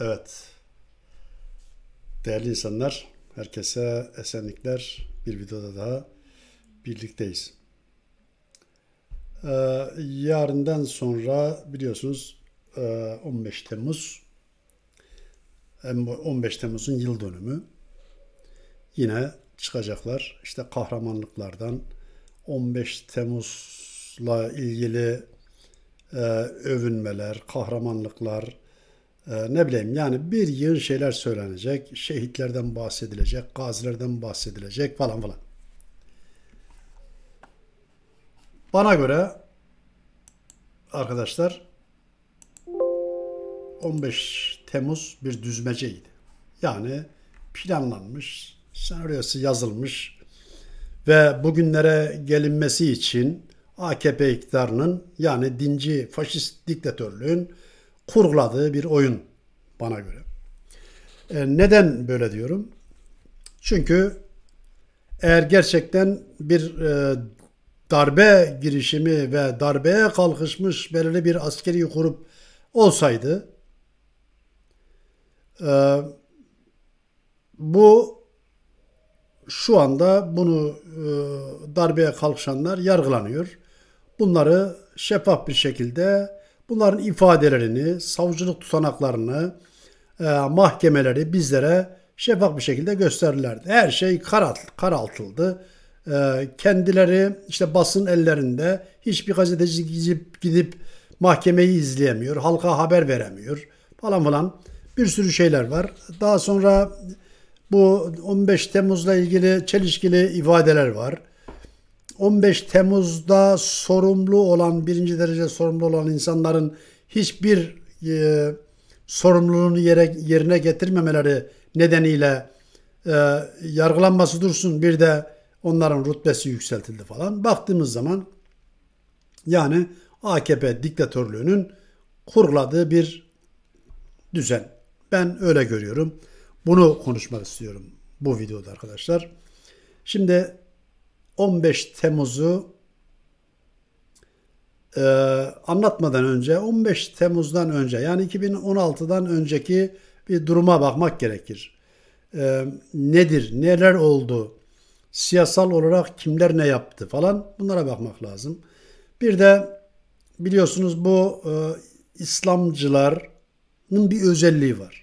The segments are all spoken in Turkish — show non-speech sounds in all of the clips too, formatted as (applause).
Evet. Değerli insanlar, herkese esenlikler. Bir videoda daha birlikteyiz. Ee, yarından sonra biliyorsunuz 15 e, Temmuz 15 Temmuz'un yıl dönümü. Yine çıkacaklar. İşte kahramanlıklardan 15 Temmuz'la ilgili e, övünmeler, kahramanlıklar, ee, ne bileyim yani bir yığın şeyler söylenecek. Şehitlerden bahsedilecek, gazilerden bahsedilecek falan falan. Bana göre arkadaşlar 15 Temmuz bir düzmeceydi. Yani planlanmış, senaryosu yazılmış ve bugünlere gelinmesi için AKP iktidarının yani dinci faşist diktatörlüğün kurguladığı bir oyun bana göre. E, neden böyle diyorum? Çünkü eğer gerçekten bir e, darbe girişimi ve darbeye kalkışmış belirli bir askeri grup olsaydı e, bu şu anda bunu e, darbeye kalkışanlar yargılanıyor. Bunları şeffaf bir şekilde Bunların ifadelerini, savcılık tutanaklarını, e, mahkemeleri bizlere şeffaf bir şekilde gösterirlerdi. Her şey karaltıldı. E, kendileri işte basın ellerinde hiçbir gazeteci gidip, gidip mahkemeyi izleyemiyor, halka haber veremiyor falan filan bir sürü şeyler var. Daha sonra bu 15 Temmuz'la ilgili çelişkili ifadeler var. 15 Temmuz'da sorumlu olan, birinci derece sorumlu olan insanların hiçbir e, sorumluluğunu yere, yerine getirmemeleri nedeniyle e, yargılanması dursun bir de onların rütbesi yükseltildi falan. Baktığımız zaman yani AKP diktatörlüğünün kuruladığı bir düzen. Ben öyle görüyorum. Bunu konuşmak istiyorum bu videoda arkadaşlar. Şimdi 15 Temmuz'u e, anlatmadan önce 15 Temmuz'dan önce yani 2016'dan önceki bir duruma bakmak gerekir. E, nedir, neler oldu, siyasal olarak kimler ne yaptı falan bunlara bakmak lazım. Bir de biliyorsunuz bu e, İslamcıların bir özelliği var.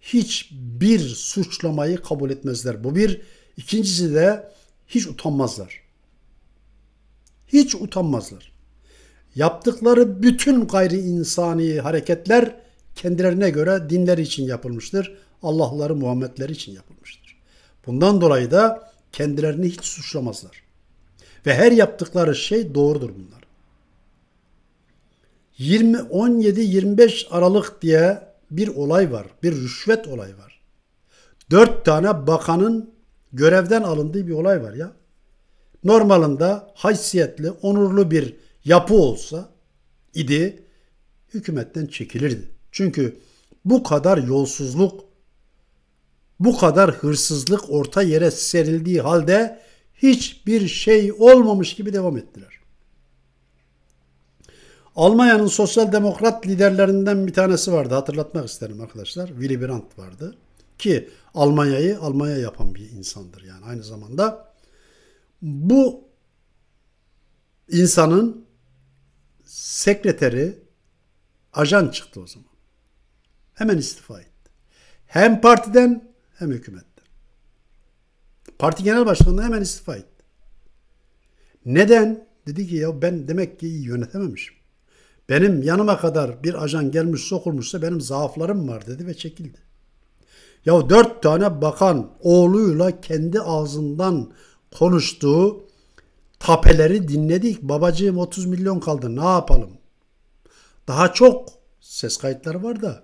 Hiçbir suçlamayı kabul etmezler. Bu bir. İkincisi de hiç utanmazlar. Hiç utanmazlar. Yaptıkları bütün gayri insani hareketler kendilerine göre dinleri için yapılmıştır. Allah'ları Muhammedleri için yapılmıştır. Bundan dolayı da kendilerini hiç suçlamazlar. Ve her yaptıkları şey doğrudur bunlar. 20 17-25 Aralık diye bir olay var. Bir rüşvet olayı var. Dört tane bakanın görevden alındığı bir olay var ya. Normalında haysiyetli, onurlu bir yapı olsa idi hükümetten çekilirdi. Çünkü bu kadar yolsuzluk, bu kadar hırsızlık orta yere serildiği halde hiçbir şey olmamış gibi devam ettiler. Almanya'nın sosyal demokrat liderlerinden bir tanesi vardı. Hatırlatmak isterim arkadaşlar. Willy Brandt vardı ki Almanya'yı Almanya yapan bir insandır yani aynı zamanda. Bu insanın sekreteri ajan çıktı o zaman. Hemen istifa etti. Hem partiden hem hükümetten. Parti genel başkanı hemen istifa etti. Neden? Dedi ki ya ben demek ki iyi yönetememişim. Benim yanıma kadar bir ajan gelmiş sokulmuşsa benim zaaflarım var dedi ve çekildi. Ya dört tane bakan oğluyla kendi ağzından konuştuğu tapeleri dinledik. Babacığım 30 milyon kaldı ne yapalım? Daha çok ses kayıtları var da.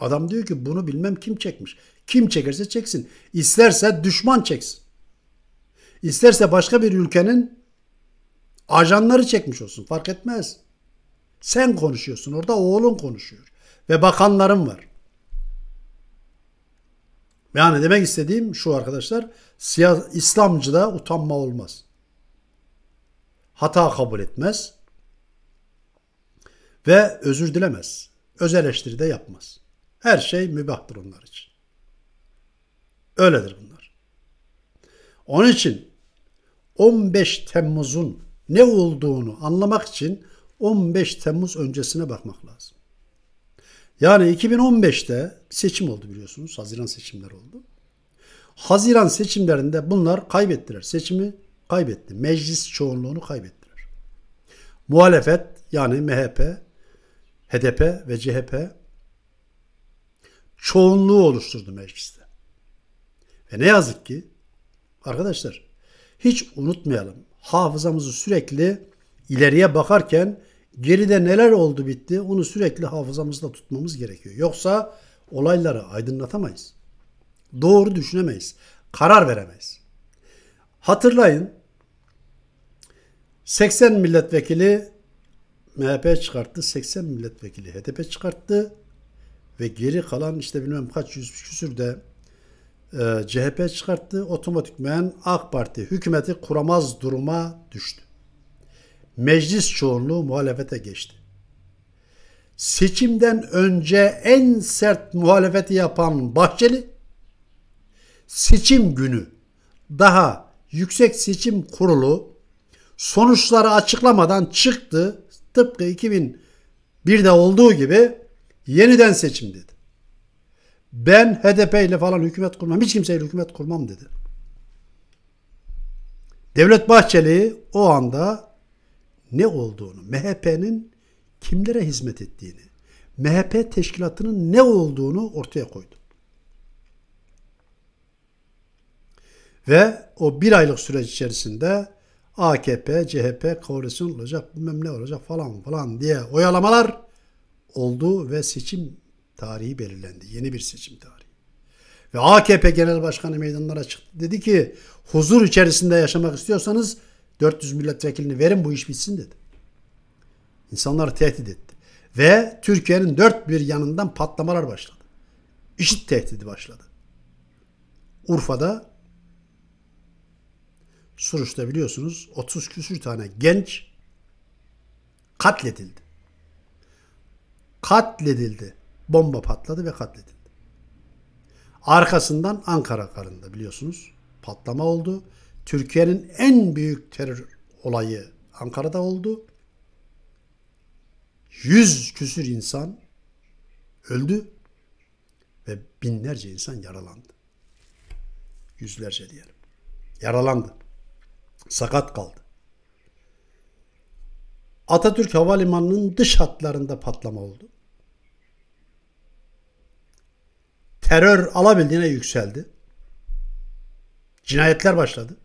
Adam diyor ki bunu bilmem kim çekmiş. Kim çekerse çeksin. İsterse düşman çeksin. İsterse başka bir ülkenin ajanları çekmiş olsun fark etmez. Sen konuşuyorsun orada oğlun konuşuyor. Ve bakanların var. Yani demek istediğim şu arkadaşlar, İslamcı da utanma olmaz. Hata kabul etmez ve özür dilemez. Öz eleştiri de yapmaz. Her şey mübahtır onlar için. Öyledir bunlar. Onun için 15 Temmuz'un ne olduğunu anlamak için 15 Temmuz öncesine bakmak lazım. Yani 2015'te seçim oldu biliyorsunuz. Haziran seçimleri oldu. Haziran seçimlerinde bunlar kaybettiler. Seçimi kaybetti. Meclis çoğunluğunu kaybettiler. Muhalefet yani MHP, HDP ve CHP çoğunluğu oluşturdu mecliste. Ve ne yazık ki arkadaşlar hiç unutmayalım. Hafızamızı sürekli ileriye bakarken geride neler oldu bitti onu sürekli hafızamızda tutmamız gerekiyor. Yoksa olayları aydınlatamayız. Doğru düşünemeyiz. Karar veremeyiz. Hatırlayın 80 milletvekili MHP çıkarttı, 80 milletvekili HDP çıkarttı ve geri kalan işte bilmem kaç yüz küsür de e, CHP çıkarttı. Otomatikmen AK Parti hükümeti kuramaz duruma düştü meclis çoğunluğu muhalefete geçti. Seçimden önce en sert muhalefeti yapan Bahçeli seçim günü daha Yüksek Seçim Kurulu sonuçları açıklamadan çıktı. Tıpkı 2001'de olduğu gibi yeniden seçim dedi. Ben HDP ile falan hükümet kurmam. Hiç kimseyle hükümet kurmam dedi. Devlet Bahçeli o anda ne olduğunu, MHP'nin kimlere hizmet ettiğini, MHP teşkilatının ne olduğunu ortaya koydum. Ve o bir aylık süreç içerisinde AKP, CHP, koalisyon olacak, bilmem ne olacak falan falan diye oyalamalar oldu ve seçim tarihi belirlendi. Yeni bir seçim tarihi. Ve AKP Genel Başkanı meydanlara çıktı. Dedi ki huzur içerisinde yaşamak istiyorsanız 400 milletvekilini verin bu iş bitsin dedi. İnsanları tehdit etti. Ve Türkiye'nin dört bir yanından patlamalar başladı. İşit tehdidi başladı. Urfa'da Suruç'ta biliyorsunuz 30 küsür tane genç katledildi. Katledildi. Bomba patladı ve katledildi. Arkasından Ankara karında biliyorsunuz patlama oldu Türkiye'nin en büyük terör olayı Ankara'da oldu. Yüz küsür insan öldü ve binlerce insan yaralandı. Yüzlerce diyelim. Yaralandı. Sakat kaldı. Atatürk Havalimanı'nın dış hatlarında patlama oldu. Terör alabildiğine yükseldi. Cinayetler başladı.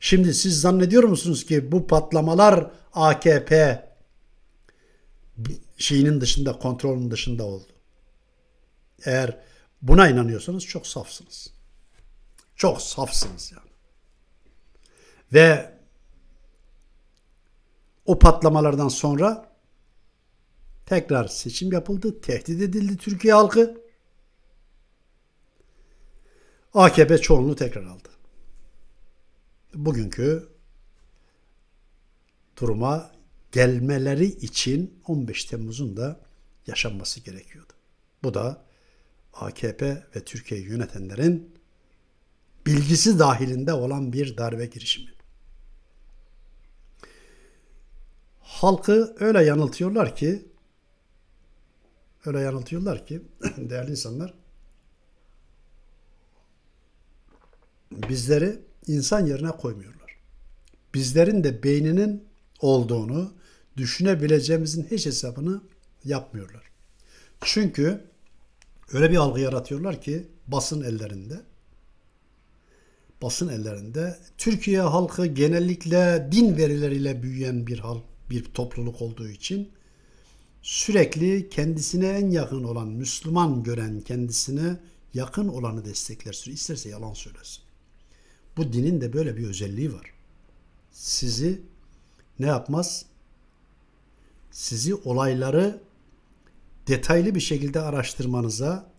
Şimdi siz zannediyor musunuz ki bu patlamalar AKP şeyinin dışında, kontrolünün dışında oldu? Eğer buna inanıyorsanız çok safsınız. Çok safsınız yani. Ve o patlamalardan sonra tekrar seçim yapıldı, tehdit edildi Türkiye halkı. AKP çoğunluğu tekrar aldı bugünkü duruma gelmeleri için 15 Temmuz'un da yaşanması gerekiyordu. Bu da AKP ve Türkiye'yi yönetenlerin bilgisi dahilinde olan bir darbe girişimi. Halkı öyle yanıltıyorlar ki öyle yanıltıyorlar ki (clears throat) değerli insanlar bizleri insan yerine koymuyorlar. Bizlerin de beyninin olduğunu, düşünebileceğimizin hiç hesabını yapmıyorlar. Çünkü öyle bir algı yaratıyorlar ki basın ellerinde basın ellerinde Türkiye halkı genellikle din verileriyle büyüyen bir hal, bir topluluk olduğu için sürekli kendisine en yakın olan Müslüman gören kendisine yakın olanı destekler. İsterse yalan söylesin. Bu dinin de böyle bir özelliği var. Sizi ne yapmaz? Sizi olayları detaylı bir şekilde araştırmanıza,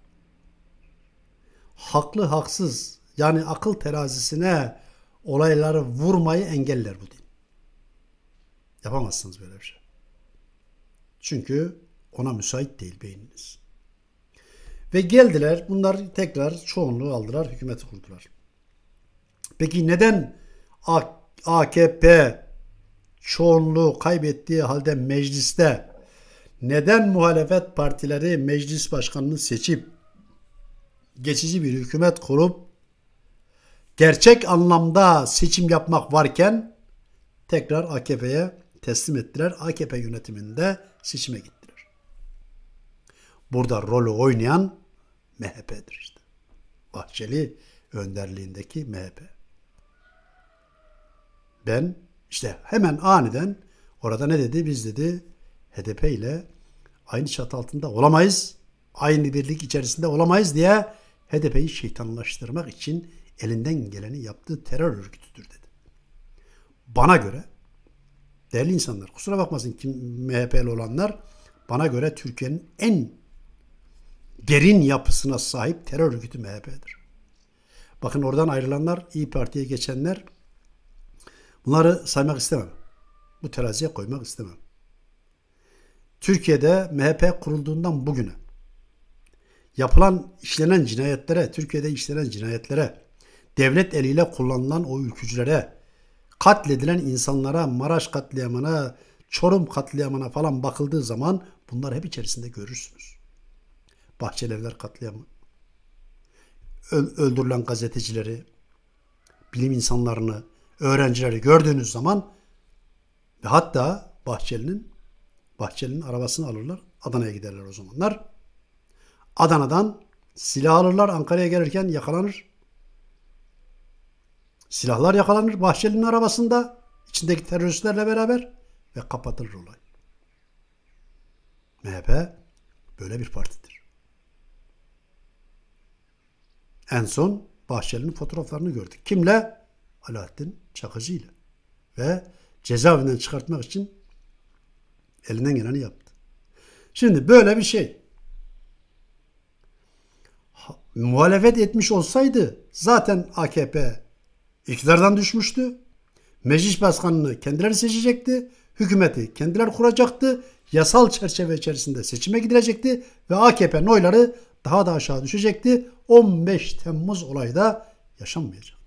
haklı haksız yani akıl terazisine olayları vurmayı engeller bu din. Yapamazsınız böyle bir şey. Çünkü ona müsait değil beyniniz. Ve geldiler bunlar tekrar çoğunluğu aldılar hükümeti kurdular. Peki neden AKP çoğunluğu kaybettiği halde mecliste neden muhalefet partileri meclis başkanını seçip geçici bir hükümet kurup gerçek anlamda seçim yapmak varken tekrar AKP'ye teslim ettiler. AKP yönetiminde seçime gittiler. Burada rolü oynayan MHP'dir işte. Bahçeli önderliğindeki MHP ben işte hemen aniden orada ne dedi? Biz dedi HDP ile aynı çatı altında olamayız. Aynı birlik içerisinde olamayız diye HDP'yi şeytanlaştırmak için elinden geleni yaptığı terör örgütüdür dedi. Bana göre değerli insanlar kusura bakmasın kim MHP'li olanlar bana göre Türkiye'nin en derin yapısına sahip terör örgütü MHP'dir. Bakın oradan ayrılanlar, İyi Parti'ye geçenler Bunları saymak istemem. Bu teraziye koymak istemem. Türkiye'de MHP kurulduğundan bugüne yapılan işlenen cinayetlere, Türkiye'de işlenen cinayetlere, devlet eliyle kullanılan o ülkücülere, katledilen insanlara, Maraş katliamına, Çorum katliamına falan bakıldığı zaman bunlar hep içerisinde görürsünüz. Bahçelievler katliamı, öldürülen gazetecileri, bilim insanlarını, öğrencileri gördüğünüz zaman ve hatta Bahçeli'nin Bahçeli'nin arabasını alırlar. Adana'ya giderler o zamanlar. Adana'dan silah alırlar. Ankara'ya gelirken yakalanır. Silahlar yakalanır Bahçeli'nin arabasında içindeki teröristlerle beraber ve kapatılır olay. MHP böyle bir partidir. En son Bahçeli'nin fotoğraflarını gördük. Kimle? Alaaddin Çakıcı ile ve cezaevinden çıkartmak için elinden geleni yaptı. Şimdi böyle bir şey muhalefet etmiş olsaydı zaten AKP iktidardan düşmüştü. Meclis başkanını kendileri seçecekti. Hükümeti kendiler kuracaktı. Yasal çerçeve içerisinde seçime gidilecekti ve AKP'nin oyları daha da aşağı düşecekti. 15 Temmuz olayı da yaşanmayacak.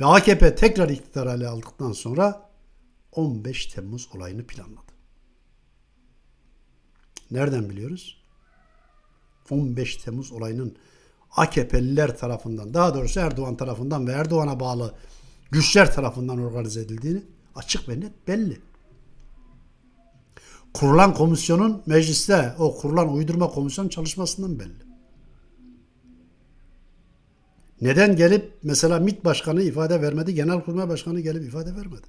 Ve AKP tekrar iktidar hale aldıktan sonra 15 Temmuz olayını planladı. Nereden biliyoruz? 15 Temmuz olayının AKP'liler tarafından, daha doğrusu Erdoğan tarafından ve Erdoğan'a bağlı güçler tarafından organize edildiğini açık ve net belli. Kurulan komisyonun mecliste, o kurulan uydurma komisyonun çalışmasından belli. Neden gelip mesela MİT Başkanı ifade vermedi, Genelkurmay Başkanı gelip ifade vermedi?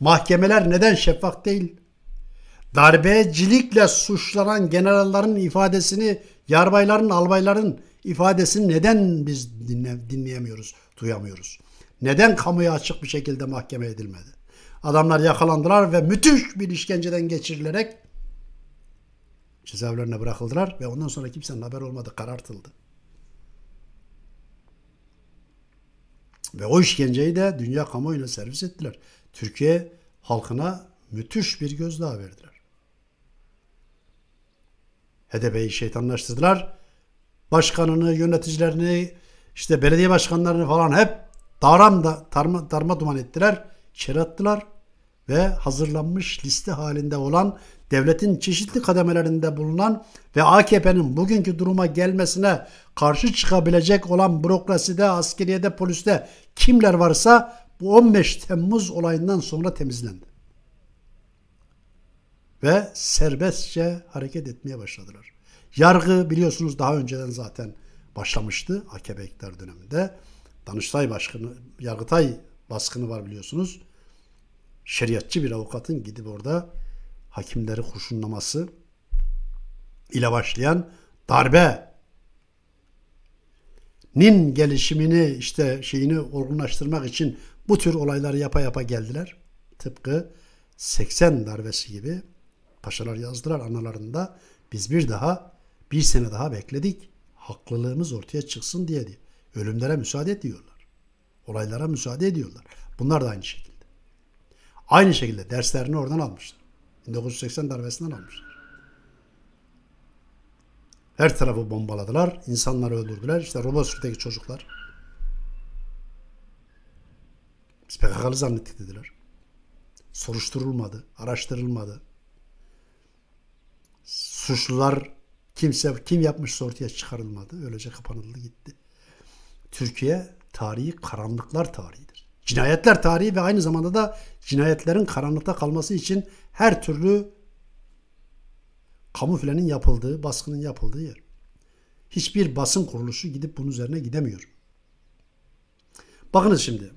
Mahkemeler neden şeffaf değil? Darbecilikle suçlanan generalların ifadesini, yarbayların, albayların ifadesini neden biz dinle, dinleyemiyoruz, duyamıyoruz? Neden kamuya açık bir şekilde mahkeme edilmedi? Adamlar yakalandılar ve müthiş bir işkenceden geçirilerek cezaevlerine bırakıldılar ve ondan sonra kimsenin haber olmadı, karartıldı. Ve o işkenceyi de dünya kamuoyuna servis ettiler. Türkiye halkına müthiş bir gözdağı verdiler. HDP'yi şeytanlaştırdılar. Başkanını, yöneticilerini, işte belediye başkanlarını falan hep daram da tarma, darma duman ettiler, içeri ve hazırlanmış liste halinde olan devletin çeşitli kademelerinde bulunan ve AKP'nin bugünkü duruma gelmesine karşı çıkabilecek olan bürokraside, askeriyede, poliste kimler varsa bu 15 Temmuz olayından sonra temizlendi. Ve serbestçe hareket etmeye başladılar. Yargı biliyorsunuz daha önceden zaten başlamıştı AKP iktidar döneminde. Danıştay Başkanı, Yargıtay baskını var biliyorsunuz. Şeriatçı bir avukatın gidip orada hakimleri kurşunlaması ile başlayan darbe nin gelişimini işte şeyini olgunlaştırmak için bu tür olayları yapa yapa geldiler. Tıpkı 80 darbesi gibi paşalar yazdılar analarında biz bir daha bir sene daha bekledik. Haklılığımız ortaya çıksın diye diye. Ölümlere müsaade ediyorlar. Olaylara müsaade ediyorlar. Bunlar da aynı şekilde. Aynı şekilde derslerini oradan almışlar. 1980 darbesinden almışlar. Her tarafı bombaladılar. insanları öldürdüler. İşte Robosur'daki çocuklar. Biz PKK'lı zannettik dediler. Soruşturulmadı. Araştırılmadı. Suçlular kimse kim yapmış ortaya çıkarılmadı. Öylece kapanıldı gitti. Türkiye tarihi karanlıklar tarihidir. Cinayetler tarihi ve aynı zamanda da cinayetlerin karanlıkta kalması için her türlü kamuflenin yapıldığı, baskının yapıldığı yer. Hiçbir basın kuruluşu gidip bunun üzerine gidemiyor. Bakınız şimdi.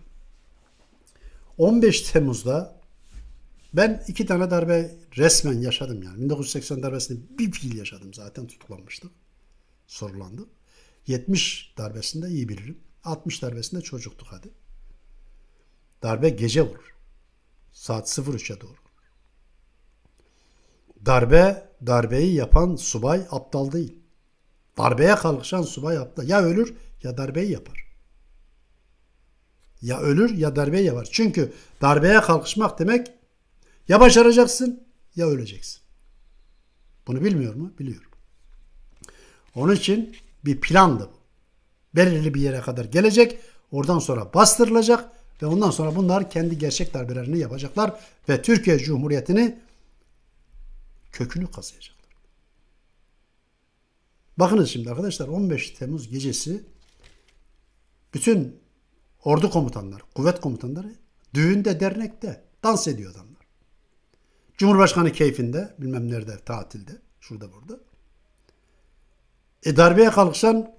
15 Temmuz'da ben iki tane darbe resmen yaşadım yani. 1980 darbesini bir fiil yaşadım zaten tutuklanmıştım. Sorulandı. 70 darbesinde iyi bilirim. 60 darbesinde çocuktuk hadi. Darbe gece vurur saat 03'e doğru. Darbe, darbeyi yapan subay aptal değil. Darbeye kalkışan subay aptal. Ya ölür ya darbeyi yapar. Ya ölür ya darbeyi yapar. Çünkü darbeye kalkışmak demek ya başaracaksın ya öleceksin. Bunu bilmiyor mu? Biliyorum. Onun için bir plandı bu. Belirli bir yere kadar gelecek. Oradan sonra bastırılacak ve ondan sonra bunlar kendi gerçek darbelerini yapacaklar ve Türkiye Cumhuriyeti'ni kökünü kazıyacaklar. Bakınız şimdi arkadaşlar 15 Temmuz gecesi bütün ordu komutanları, kuvvet komutanları düğünde, dernekte dans ediyor adamlar. Cumhurbaşkanı keyfinde, bilmem nerede, tatilde, şurada burada. E darbeye kalkışan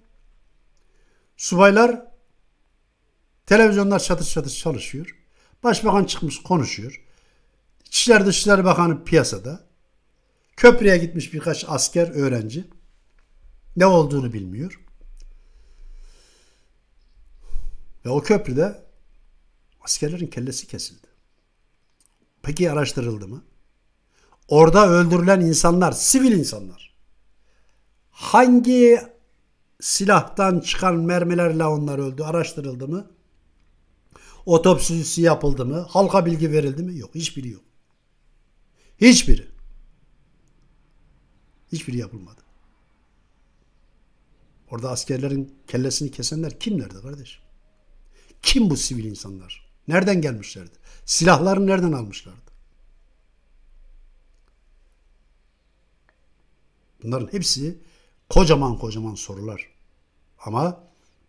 subaylar Televizyonlar çatış çatış çalışıyor. Başbakan çıkmış konuşuyor. İçişler Dışişleri Bakanı piyasada. Köprüye gitmiş birkaç asker, öğrenci. Ne olduğunu bilmiyor. Ve o köprüde askerlerin kellesi kesildi. Peki araştırıldı mı? Orada öldürülen insanlar, sivil insanlar. Hangi silahtan çıkan mermilerle onlar öldü? Araştırıldı mı? Otopsisi yapıldı mı? Halka bilgi verildi mi? Yok. Hiçbiri yok. Hiçbiri. Hiçbiri yapılmadı. Orada askerlerin kellesini kesenler kimlerdi kardeş? Kim bu sivil insanlar? Nereden gelmişlerdi? Silahlarını nereden almışlardı? Bunların hepsi kocaman kocaman sorular. Ama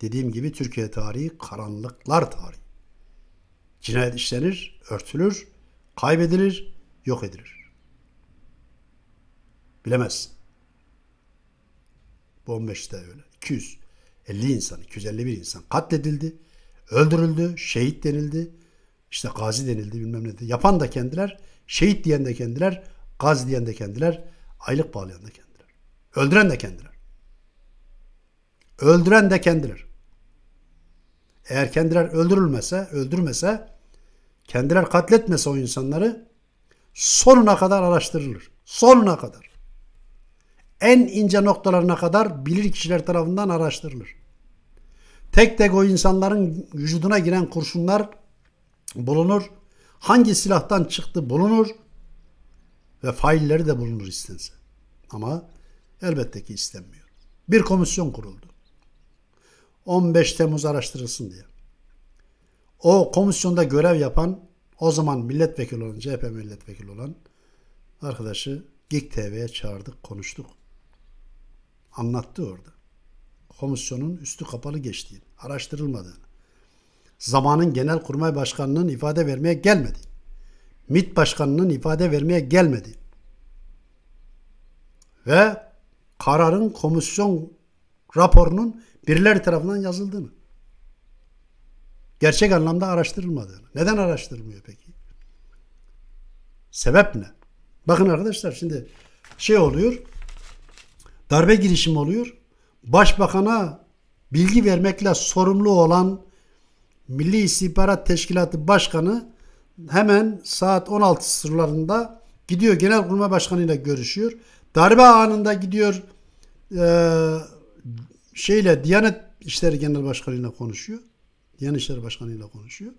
dediğim gibi Türkiye tarihi karanlıklar tarihi. Cinayet işlenir, örtülür, kaybedilir, yok edilir. Bilemezsin. Bu 15'te öyle. 250 50 insan, 251 insan katledildi, öldürüldü, şehit denildi, işte gazi denildi bilmem ne. De. Yapan da kendiler, şehit diyen de kendiler, gaz diyen de kendiler, aylık bağlayan da kendiler. Öldüren de kendiler. Öldüren de kendiler. Eğer kendiler öldürülmese, öldürmese kendiler katletmese o insanları sonuna kadar araştırılır. Sonuna kadar. En ince noktalarına kadar bilir kişiler tarafından araştırılır. Tek tek o insanların vücuduna giren kurşunlar bulunur. Hangi silahtan çıktı bulunur. Ve failleri de bulunur istense. Ama elbette ki istenmiyor. Bir komisyon kuruldu. 15 Temmuz araştırılsın diye. O komisyonda görev yapan o zaman milletvekili olan, CHP milletvekili olan arkadaşı GİK TV'ye çağırdık, konuştuk. Anlattı orada. Komisyonun üstü kapalı geçtiğini, araştırılmadığını, zamanın genel kurmay başkanının ifade vermeye gelmedi. MİT başkanının ifade vermeye gelmedi. Ve kararın komisyon raporunun birileri tarafından yazıldığını. Gerçek anlamda araştırılmadığını. Neden araştırılmıyor peki? Sebep ne? Bakın arkadaşlar şimdi şey oluyor. Darbe girişimi oluyor. Başbakana bilgi vermekle sorumlu olan Milli İstihbarat Teşkilatı Başkanı hemen saat 16 sıralarında gidiyor Genel Genelkurmay Başkanı'yla görüşüyor. Darbe anında gidiyor e, şeyle Diyanet İşleri Genel Başkanı'yla konuşuyor. Diyanet İşleri Başkanı ile konuşuyor.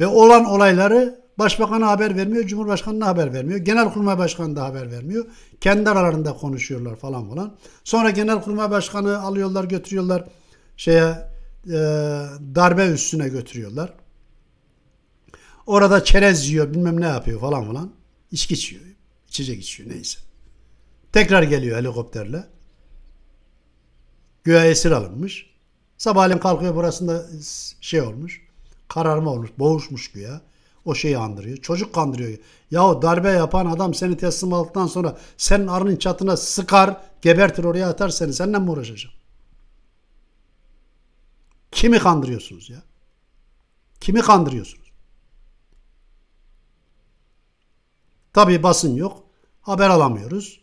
Ve olan olayları başbakana haber vermiyor, cumhurbaşkanına haber vermiyor, genelkurmay başkanı da haber vermiyor. Kendi aralarında konuşuyorlar falan falan. Sonra genelkurmay başkanı alıyorlar, götürüyorlar şeye e, darbe üstüne götürüyorlar. Orada çerez yiyor, bilmem ne yapıyor falan falan. İçki içiyor, içecek içiyor neyse. Tekrar geliyor helikopterle. güya esir alınmış. Sabahleyin kalkıyor burasında şey olmuş. Kararma olmuş. Boğuşmuş güya. O şeyi andırıyor. Çocuk kandırıyor. Yahu darbe yapan adam seni teslim aldıktan sonra senin arının çatına sıkar, gebertir oraya atar seni. Seninle mi uğraşacağım? Kimi kandırıyorsunuz ya? Kimi kandırıyorsunuz? Tabi basın yok. Haber alamıyoruz.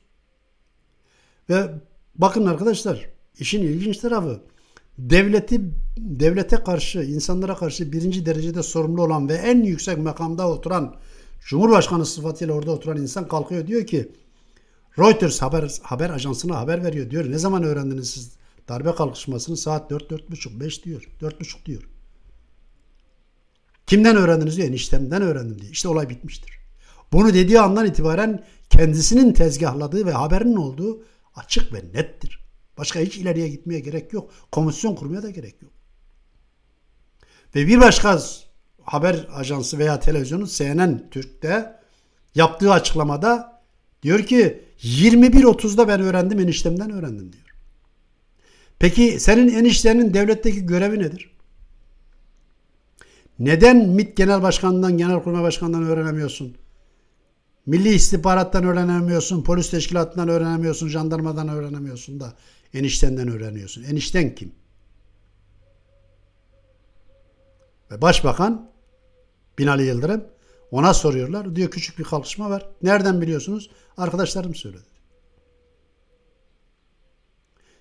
Ve bakın arkadaşlar işin ilginç tarafı devleti devlete karşı, insanlara karşı birinci derecede sorumlu olan ve en yüksek makamda oturan Cumhurbaşkanı sıfatıyla orada oturan insan kalkıyor diyor ki Reuters haber haber ajansına haber veriyor diyor. Ne zaman öğrendiniz siz darbe kalkışmasını? Saat 4 4.30 5 diyor. 4.30 diyor. Kimden öğrendiniz diyor. Eniştemden öğrendim diyor. İşte olay bitmiştir. Bunu dediği andan itibaren kendisinin tezgahladığı ve haberinin olduğu açık ve nettir. Başka hiç ileriye gitmeye gerek yok. Komisyon kurmaya da gerek yok. Ve bir başka haber ajansı veya televizyonu CNN Türk'te yaptığı açıklamada diyor ki 21.30'da ben öğrendim eniştemden öğrendim diyor. Peki senin eniştenin devletteki görevi nedir? Neden MİT Genel Başkanı'ndan, Genelkurmay Başkanı'ndan öğrenemiyorsun? Milli İstihbarattan öğrenemiyorsun, polis teşkilatından öğrenemiyorsun, jandarmadan öğrenemiyorsun da Eniştenden öğreniyorsun. Enişten kim? Ve başbakan Binali Yıldırım ona soruyorlar. Diyor küçük bir kalkışma var. Nereden biliyorsunuz? Arkadaşlarım söyledi.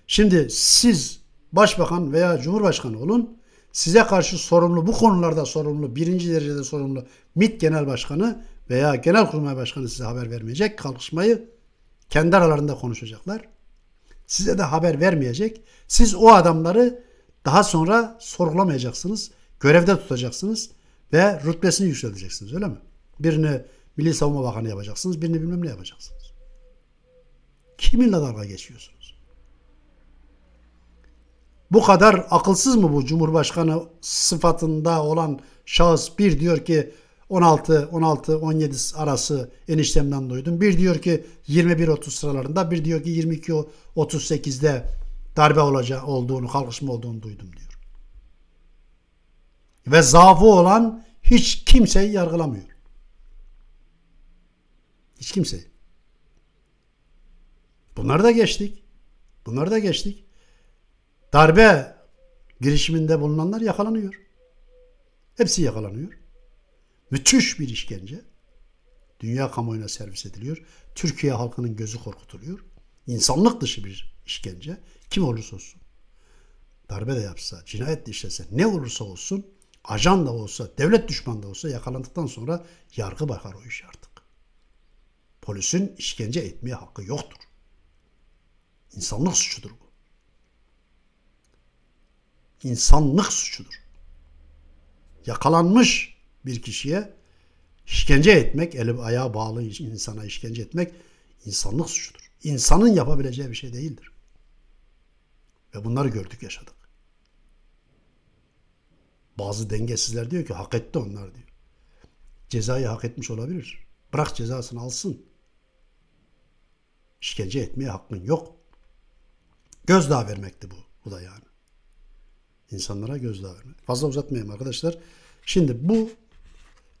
Şimdi siz başbakan veya cumhurbaşkanı olun. Size karşı sorumlu, bu konularda sorumlu, birinci derecede sorumlu MİT Genel Başkanı veya genel kurmay Başkanı size haber vermeyecek. Kalkışmayı kendi aralarında konuşacaklar. Size de haber vermeyecek. Siz o adamları daha sonra sorgulamayacaksınız. Görevde tutacaksınız ve rütbesini yükselteceksiniz öyle mi? Birini Milli Savunma Bakanı yapacaksınız, birini bilmem ne yapacaksınız. Kiminle dalga geçiyorsunuz? Bu kadar akılsız mı bu Cumhurbaşkanı sıfatında olan şahıs bir diyor ki 16 16 17 arası eniştemden duydum. Bir diyor ki 21 30 sıralarında, bir diyor ki 22 38'de darbe olacağı olduğunu, kalkışma olduğunu duydum diyor. Ve zaafı olan hiç kimseyi yargılamıyor. Hiç kimseyi. Bunları da geçtik. Bunları da geçtik. Darbe girişiminde bulunanlar yakalanıyor. Hepsi yakalanıyor. Müthiş bir işkence. Dünya kamuoyuna servis ediliyor. Türkiye halkının gözü korkutuluyor. İnsanlık dışı bir işkence. Kim olursa olsun. Darbe de yapsa, cinayet de işlese, ne olursa olsun, ajan da olsa, devlet düşmanı da olsa yakalandıktan sonra yargı bakar o iş artık. Polisin işkence etmeye hakkı yoktur. İnsanlık suçudur bu. İnsanlık suçudur. Yakalanmış bir kişiye işkence etmek, eli ayağa bağlı insana işkence etmek insanlık suçudur. İnsanın yapabileceği bir şey değildir. Ve bunları gördük, yaşadık. Bazı dengesizler diyor ki hak etti onlar diyor. Cezayı hak etmiş olabilir. Bırak cezasını alsın. İşkence etmeye hakkın yok. Gözdağı vermekti bu. Bu da yani. İnsanlara gözdağı vermek. Fazla uzatmayayım arkadaşlar. Şimdi bu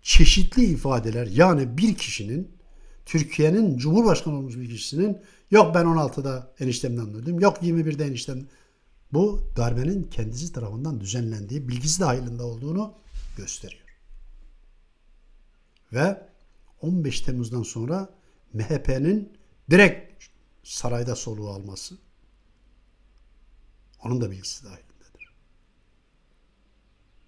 çeşitli ifadeler yani bir kişinin Türkiye'nin Cumhurbaşkanı olmuş bir kişisinin yok ben 16'da eniştemden duydum yok 21'de eniştem bu darbenin kendisi tarafından düzenlendiği bilgisi dahilinde olduğunu gösteriyor. Ve 15 Temmuz'dan sonra MHP'nin direkt sarayda soluğu alması onun da bilgisi dahilindedir.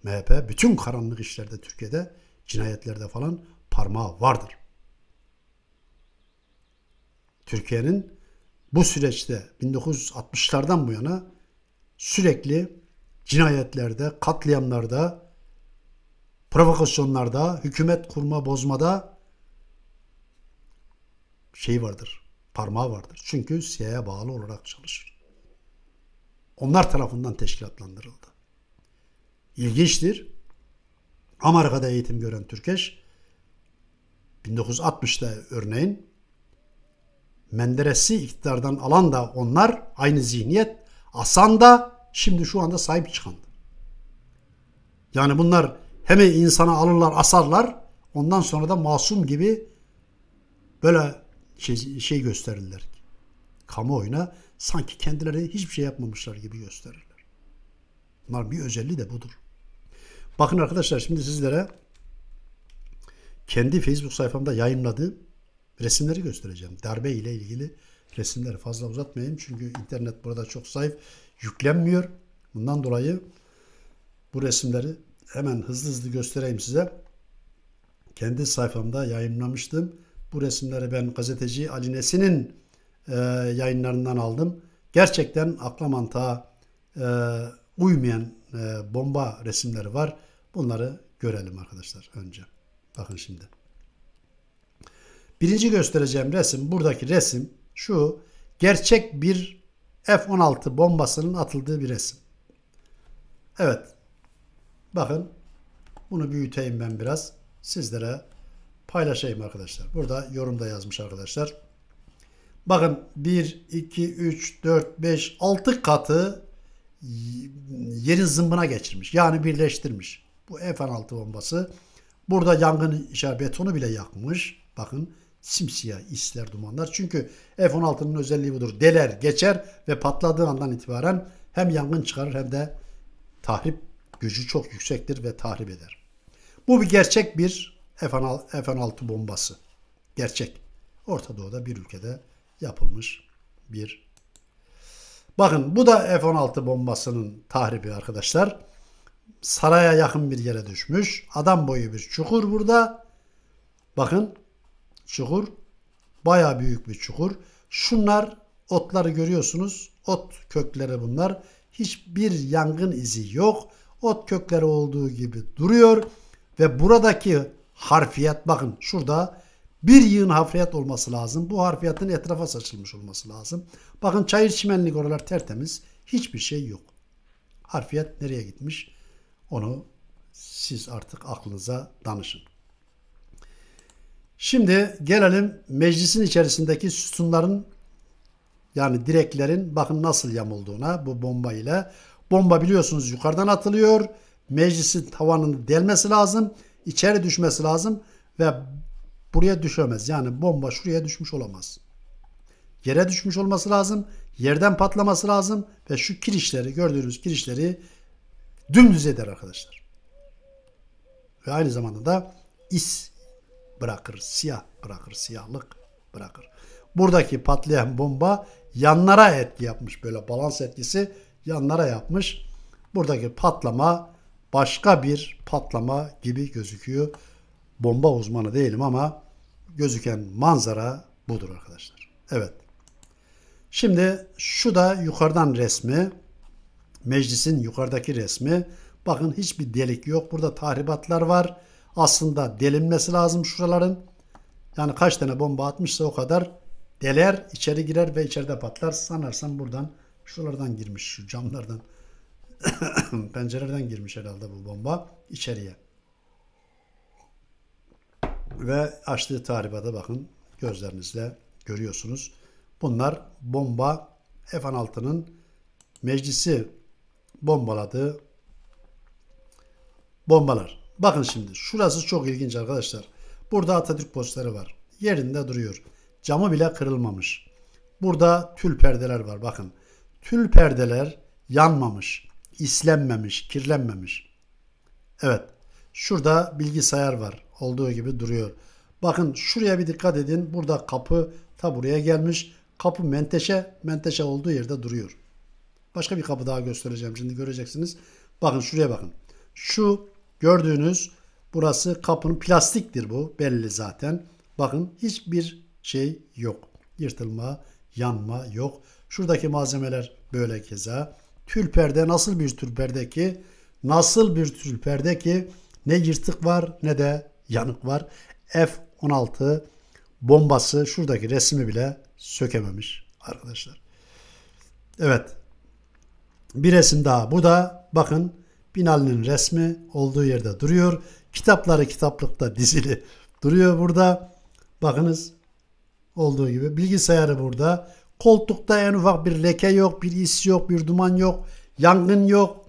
MHP bütün karanlık işlerde Türkiye'de cinayetlerde falan parmağı vardır. Türkiye'nin bu süreçte 1960'lardan bu yana sürekli cinayetlerde, katliamlarda, provokasyonlarda, hükümet kurma bozmada şey vardır, parmağı vardır. Çünkü CIA'ya bağlı olarak çalışır. Onlar tarafından teşkilatlandırıldı. İlginçtir. Amerika'da eğitim gören Türkeş 1960'da örneğin Menderes'i iktidardan alan da onlar aynı zihniyet asan da şimdi şu anda sahip çıkandı. Yani bunlar hem insana alırlar asarlar ondan sonra da masum gibi böyle şey, şey gösterirler. Kamuoyuna sanki kendileri hiçbir şey yapmamışlar gibi gösterirler. Bunlar bir özelliği de budur. Bakın arkadaşlar şimdi sizlere kendi Facebook sayfamda yayınladığım resimleri göstereceğim. Darbe ile ilgili resimleri fazla uzatmayayım. Çünkü internet burada çok zayıf. Yüklenmiyor. Bundan dolayı bu resimleri hemen hızlı hızlı göstereyim size. Kendi sayfamda yayınlamıştım. Bu resimleri ben gazeteci Ali Nesin'in e, yayınlarından aldım. Gerçekten akla mantığa e, uymayan e, bomba resimleri var. Bunları görelim arkadaşlar önce. Bakın şimdi. Birinci göstereceğim resim buradaki resim şu gerçek bir F-16 bombasının atıldığı bir resim. Evet. Bakın bunu büyüteyim ben biraz. Sizlere paylaşayım arkadaşlar. Burada yorumda yazmış arkadaşlar. Bakın 1, 2, 3, 4, 5, 6 katı yerin zımbına geçirmiş. Yani birleştirmiş. Bu F-16 bombası burada yangın işaret betonu bile yakmış. Bakın simsiyah isler dumanlar. Çünkü F-16'nın özelliği budur. Deler, geçer ve patladığı andan itibaren hem yangın çıkarır hem de tahrip gücü çok yüksektir ve tahrip eder. Bu bir gerçek bir F-16 bombası. Gerçek. Orta Doğu'da bir ülkede yapılmış bir Bakın bu da F-16 bombasının tahribi arkadaşlar. Saraya yakın bir yere düşmüş. Adam boyu bir çukur burada. Bakın çukur. Baya büyük bir çukur. Şunlar otları görüyorsunuz. Ot kökleri bunlar. Hiçbir yangın izi yok. Ot kökleri olduğu gibi duruyor. Ve buradaki harfiyat bakın şurada bir yığın harfiyat olması lazım. Bu harfiyatın etrafa saçılmış olması lazım. Bakın çayır çimenlik oralar tertemiz. Hiçbir şey yok. Harfiyat nereye gitmiş? Onu siz artık aklınıza danışın. Şimdi gelelim meclisin içerisindeki sütunların yani direklerin bakın nasıl yamulduğuna bu bomba ile. Bomba biliyorsunuz yukarıdan atılıyor. Meclisin tavanını delmesi lazım. içeri düşmesi lazım. Ve buraya düşemez. Yani bomba şuraya düşmüş olamaz. Yere düşmüş olması lazım. Yerden patlaması lazım. Ve şu kirişleri gördüğünüz kirişleri dümdüz eder arkadaşlar. Ve aynı zamanda da is bırakır. Siyah bırakır. Siyahlık bırakır. Buradaki patlayan bomba yanlara etki yapmış. Böyle balans etkisi yanlara yapmış. Buradaki patlama başka bir patlama gibi gözüküyor. Bomba uzmanı değilim ama gözüken manzara budur arkadaşlar. Evet. Şimdi şu da yukarıdan resmi. Meclisin yukarıdaki resmi. Bakın hiçbir delik yok. Burada tahribatlar var. Aslında delinmesi lazım şuraların. Yani kaç tane bomba atmışsa o kadar deler, içeri girer ve içeride patlar. Sanarsam buradan, şuralardan girmiş, şu camlardan, (coughs) pencereden girmiş herhalde bu bomba içeriye ve açtığı tahribata bakın gözlerinizle görüyorsunuz. Bunlar bomba F-16'nın meclisi bombaladığı bombalar. Bakın şimdi şurası çok ilginç arkadaşlar. Burada Atatürk posteri var. Yerinde duruyor. Camı bile kırılmamış. Burada tül perdeler var bakın. Tül perdeler yanmamış, islenmemiş, kirlenmemiş. Evet. Şurada bilgisayar var olduğu gibi duruyor. Bakın şuraya bir dikkat edin. Burada kapı ta buraya gelmiş. Kapı menteşe, menteşe olduğu yerde duruyor. Başka bir kapı daha göstereceğim şimdi göreceksiniz. Bakın şuraya bakın. Şu gördüğünüz burası kapının plastiktir bu belli zaten. Bakın hiçbir şey yok. Yırtılma, yanma yok. Şuradaki malzemeler böyle keza. Tül perde nasıl bir tül perde ki? Nasıl bir tül perde ki? Ne yırtık var ne de yanık var. F-16 bombası şuradaki resmi bile sökememiş arkadaşlar. Evet. Bir resim daha. Bu da bakın Binali'nin resmi olduğu yerde duruyor. Kitapları kitaplıkta dizili duruyor burada. Bakınız olduğu gibi. Bilgisayarı burada. Koltukta en ufak bir leke yok, bir is yok, bir duman yok, yangın yok.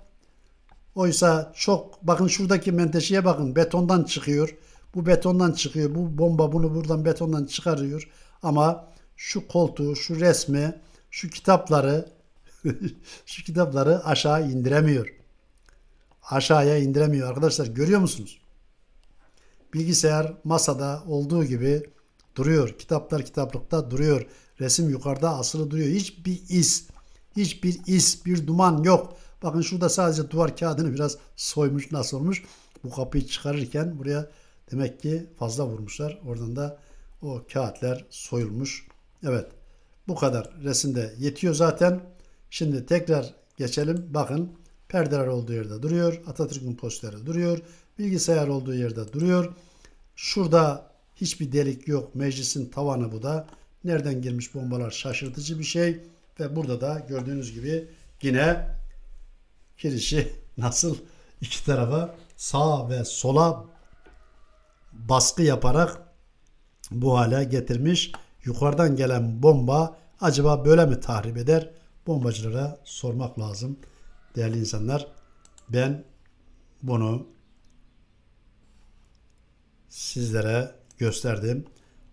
Oysa çok bakın şuradaki menteşeye bakın betondan çıkıyor. Bu betondan çıkıyor. Bu bomba bunu buradan betondan çıkarıyor. Ama şu koltuğu, şu resmi, şu kitapları (laughs) şu kitapları aşağı indiremiyor. Aşağıya indiremiyor arkadaşlar. Görüyor musunuz? Bilgisayar masada olduğu gibi duruyor. Kitaplar kitaplıkta duruyor. Resim yukarıda asılı duruyor. Hiçbir iz, hiçbir iz, bir duman yok. Bakın şurada sadece duvar kağıdını biraz soymuş, nasıl olmuş. Bu kapıyı çıkarırken buraya Demek ki fazla vurmuşlar. Oradan da o kağıtlar soyulmuş. Evet bu kadar resimde yetiyor zaten. Şimdi tekrar geçelim. Bakın perdeler olduğu yerde duruyor. Atatürk'ün posteri duruyor. Bilgisayar olduğu yerde duruyor. Şurada hiçbir delik yok. Meclisin tavanı bu da. Nereden girmiş bombalar şaşırtıcı bir şey. Ve burada da gördüğünüz gibi yine kirişi (laughs) nasıl iki tarafa sağ ve sola baskı yaparak bu hale getirmiş. Yukarıdan gelen bomba acaba böyle mi tahrip eder? Bombacılara sormak lazım. Değerli insanlar ben bunu sizlere gösterdim.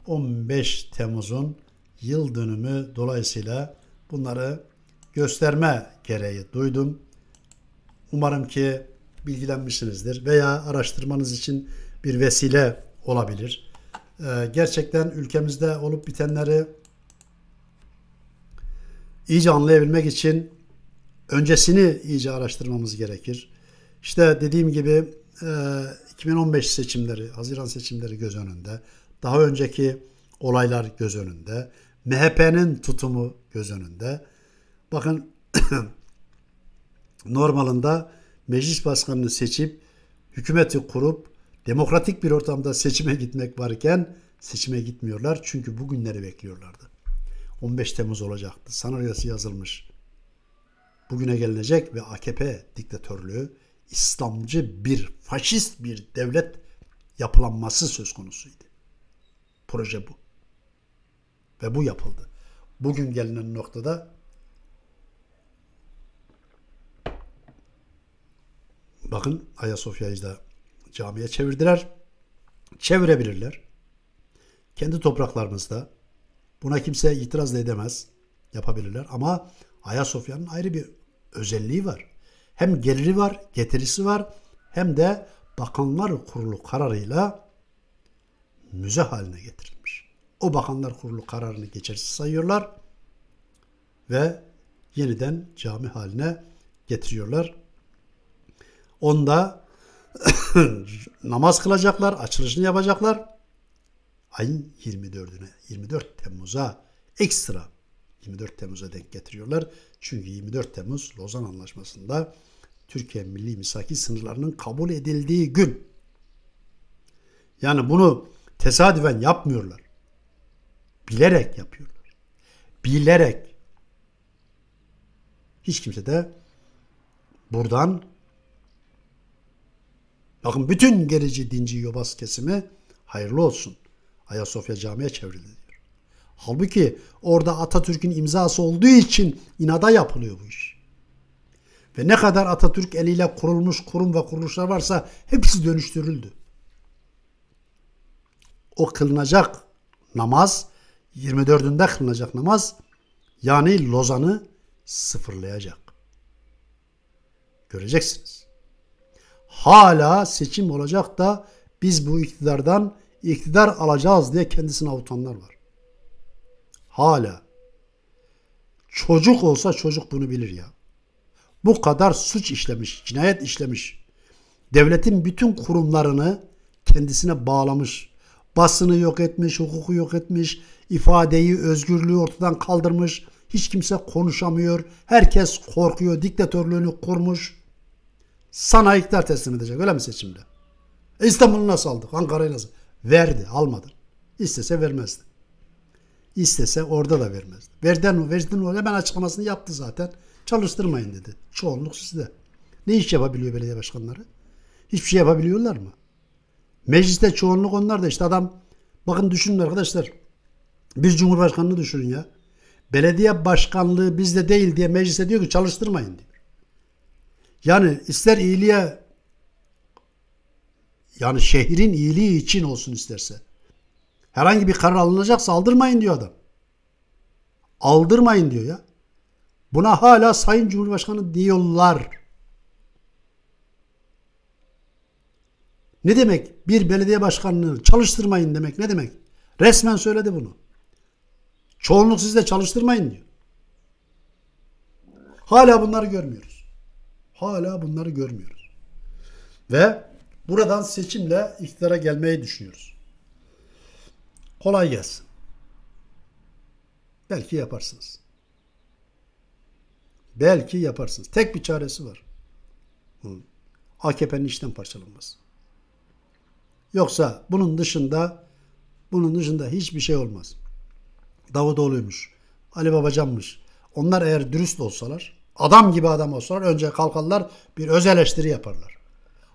15 Temmuz'un yıl dönümü dolayısıyla bunları gösterme gereği duydum. Umarım ki bilgilenmişsinizdir veya araştırmanız için bir vesile olabilir. Ee, gerçekten ülkemizde olup bitenleri iyice anlayabilmek için öncesini iyice araştırmamız gerekir. İşte dediğim gibi 2015 e, seçimleri, Haziran seçimleri göz önünde. Daha önceki olaylar göz önünde. MHP'nin tutumu göz önünde. Bakın (clears throat) normalında meclis başkanını seçip hükümeti kurup Demokratik bir ortamda seçime gitmek varken seçime gitmiyorlar çünkü bugünleri bekliyorlardı. 15 Temmuz olacaktı. Senaryosu yazılmış. Bugüne gelinecek ve AKP diktatörlüğü İslamcı bir, faşist bir devlet yapılanması söz konusuydu. Proje bu. Ve bu yapıldı. Bugün gelinen noktada bakın Ayasofya'yı da camiye çevirdiler. Çevirebilirler. Kendi topraklarımızda buna kimse itiraz da edemez. Yapabilirler ama Ayasofya'nın ayrı bir özelliği var. Hem geliri var, getirisi var hem de Bakanlar Kurulu kararıyla müze haline getirilmiş. O Bakanlar Kurulu kararını geçersiz sayıyorlar ve yeniden cami haline getiriyorlar. Onda (coughs) namaz kılacaklar, açılışını yapacaklar. Ayın 24'üne, 24 Temmuz'a ekstra 24 Temmuz'a denk getiriyorlar. Çünkü 24 Temmuz Lozan Anlaşması'nda Türkiye Milli Misaki sınırlarının kabul edildiği gün. Yani bunu tesadüfen yapmıyorlar. Bilerek yapıyorlar. Bilerek. Hiç kimse de buradan Bakın bütün gerici dinci yobaz kesimi hayırlı olsun. Ayasofya camiye çevrildi diyor. Halbuki orada Atatürk'ün imzası olduğu için inada yapılıyor bu iş. Ve ne kadar Atatürk eliyle kurulmuş kurum ve kuruluşlar varsa hepsi dönüştürüldü. O kılınacak namaz, 24'ünde kılınacak namaz yani Lozan'ı sıfırlayacak. Göreceksiniz hala seçim olacak da biz bu iktidardan iktidar alacağız diye kendisine avutanlar var. Hala. Çocuk olsa çocuk bunu bilir ya. Bu kadar suç işlemiş, cinayet işlemiş. Devletin bütün kurumlarını kendisine bağlamış. Basını yok etmiş, hukuku yok etmiş, ifadeyi, özgürlüğü ortadan kaldırmış. Hiç kimse konuşamıyor. Herkes korkuyor. Diktatörlüğünü kurmuş. Sana iktidar teslim edecek öyle mi seçimde? E, İstanbul'u nasıl aldık? Ankara'yı nasıl? Verdi almadı. İstese vermezdi. İstese orada da vermezdi. Verdin o verdin o hemen açıklamasını yaptı zaten. Çalıştırmayın dedi. Çoğunluk sizde. Ne iş yapabiliyor belediye başkanları? Hiçbir şey yapabiliyorlar mı? Mecliste çoğunluk onlar da işte adam bakın düşünün arkadaşlar. Bir cumhurbaşkanını düşünün ya. Belediye başkanlığı bizde değil diye meclise diyor ki çalıştırmayın diyor. Yani ister iyiliğe yani şehrin iyiliği için olsun isterse. Herhangi bir karar alınacaksa aldırmayın diyor adam. Aldırmayın diyor ya. Buna hala Sayın Cumhurbaşkanı diyorlar. Ne demek? Bir belediye başkanını çalıştırmayın demek ne demek? Resmen söyledi bunu. Çoğunluk sizde çalıştırmayın diyor. Hala bunları görmüyoruz. Hala bunları görmüyoruz. Ve buradan seçimle iktidara gelmeyi düşünüyoruz. Kolay gelsin. Belki yaparsınız. Belki yaparsınız. Tek bir çaresi var. AKP'nin işten parçalanması. Yoksa bunun dışında bunun dışında hiçbir şey olmaz. Davutoğlu'ymuş, Ali Babacan'mış. Onlar eğer dürüst olsalar Adam gibi adam olsunlar önce kalkarlar bir öz eleştiri yaparlar.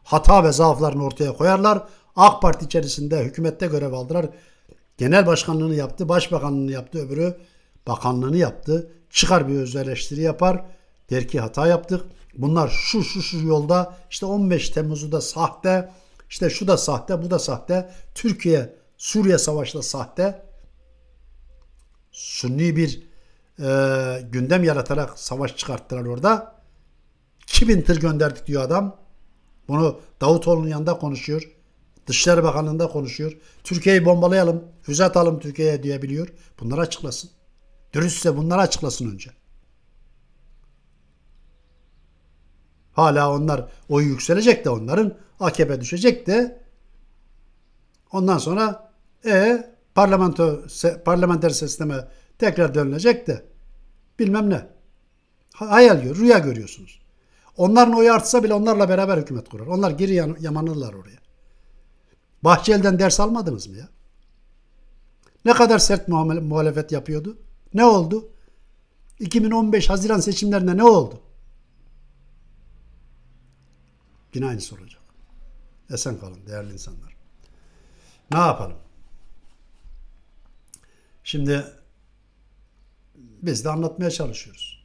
Hata ve zaaflarını ortaya koyarlar. AK Parti içerisinde hükümette görev aldılar. Genel başkanlığını yaptı, başbakanlığını yaptı, öbürü bakanlığını yaptı. Çıkar bir öz eleştiri yapar. Der ki hata yaptık. Bunlar şu şu şu yolda işte 15 Temmuz'u da sahte, işte şu da sahte, bu da sahte. Türkiye Suriye Savaşı da sahte. Sünni bir e, gündem yaratarak savaş çıkarttılar orada. 2000 tır gönderdik diyor adam. Bunu Davutoğlu'nun yanında konuşuyor. Dışişleri Bakanlığı'nda konuşuyor. Türkiye'yi bombalayalım, füze atalım Türkiye'ye diyebiliyor. Bunları açıklasın. Dürüstse bunları açıklasın önce. Hala onlar oy yükselecek de onların AKP düşecek de ondan sonra e parlamento parlamenter sisteme tekrar dönülecek de bilmem ne. Hayal gör, rüya görüyorsunuz. Onların oyu artsa bile onlarla beraber hükümet kurar. Onlar geri yamanırlar oraya. Bahçeli'den ders almadınız mı ya? Ne kadar sert muhalefet yapıyordu? Ne oldu? 2015 Haziran seçimlerinde ne oldu? Yine aynısı olacak. Esen kalın değerli insanlar. Ne yapalım? Şimdi biz de anlatmaya çalışıyoruz.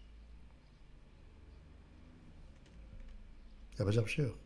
Yapacak bir şey yok.